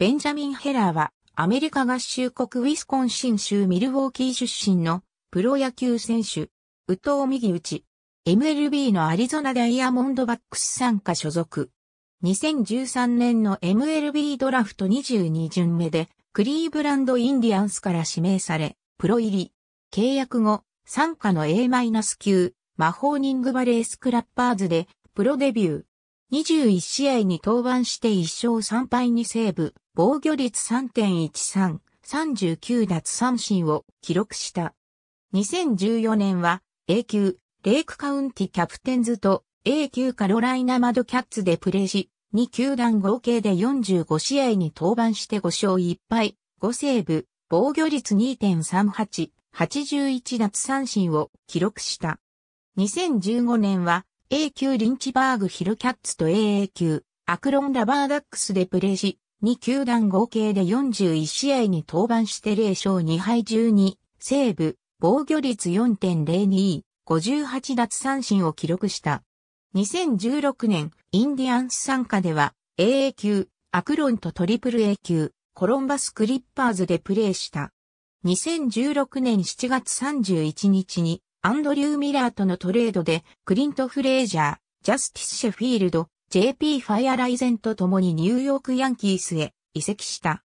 ベンジャミン・ヘラーは、アメリカ合衆国ウィスコンシン州ミルウォーキー出身のプロ野球選手、宇藤右打ち、MLB のアリゾナダイヤモンドバックス参加所属。2013年の MLB ドラフト22巡目で、クリーブランド・インディアンスから指名され、プロ入り。契約後、参加の A- 級、マホーニングバレースクラッパーズで、プロデビュー。21試合に登板して1勝3敗にセーブ。防御率3.13、39奪三振を記録した。2014年は A 級、レイクカウンティキャプテンズと A 級カロライナマドキャッツでプレーし、2球団合計で45試合に登板して5勝1敗、5セーブ、防御率2.38、81奪三振を記録した。2015年は A 級リンチバーグヒルキャッツと AA 級アクロンラバーダックスでプレーし、2球団合計で41試合に登板して0勝2敗12、セーブ、防御率4.02、58奪三振を記録した。2016年、インディアンス参加では、AA 級、アクロンとトリプル A 級、コロンバスクリッパーズでプレーした。2016年7月31日に、アンドリュー・ミラーとのトレードで、クリント・フレージャー、ジャスティス・シェフィールド、JP ファイアライゼンと共にニューヨークヤンキースへ移籍した。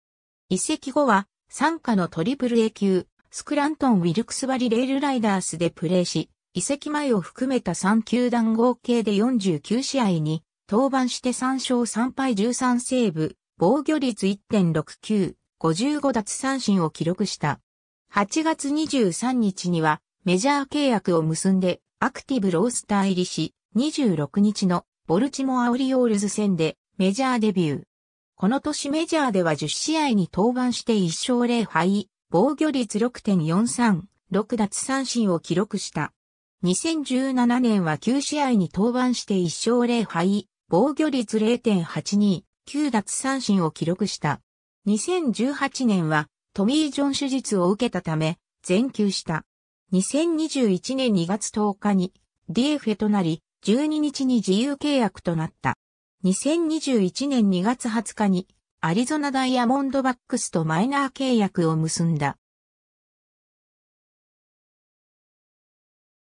移籍後は、参加のトリプル A 級、スクラントン・ウィルクスバリレールライダースでプレーし、移籍前を含めた3球団合計で49試合に、登板して3勝3敗13セーブ、防御率1.69、55奪三振を記録した。8月23日にはメジャー契約を結んでアクティブロースター入りし、26日のボルチモア・オリオールズ戦でメジャーデビュー。この年メジャーでは10試合に登板して1勝0敗、防御率6.43、6奪三振を記録した。2017年は9試合に登板して1勝0敗、防御率0.82、9奪三振を記録した。2018年はトミー・ジョン手術を受けたため、全休した。2021年2月10日に DF となり、12日に自由契約となった。2021年2月20日にアリゾナダイヤモンドバックスとマイナー契約を結んだ。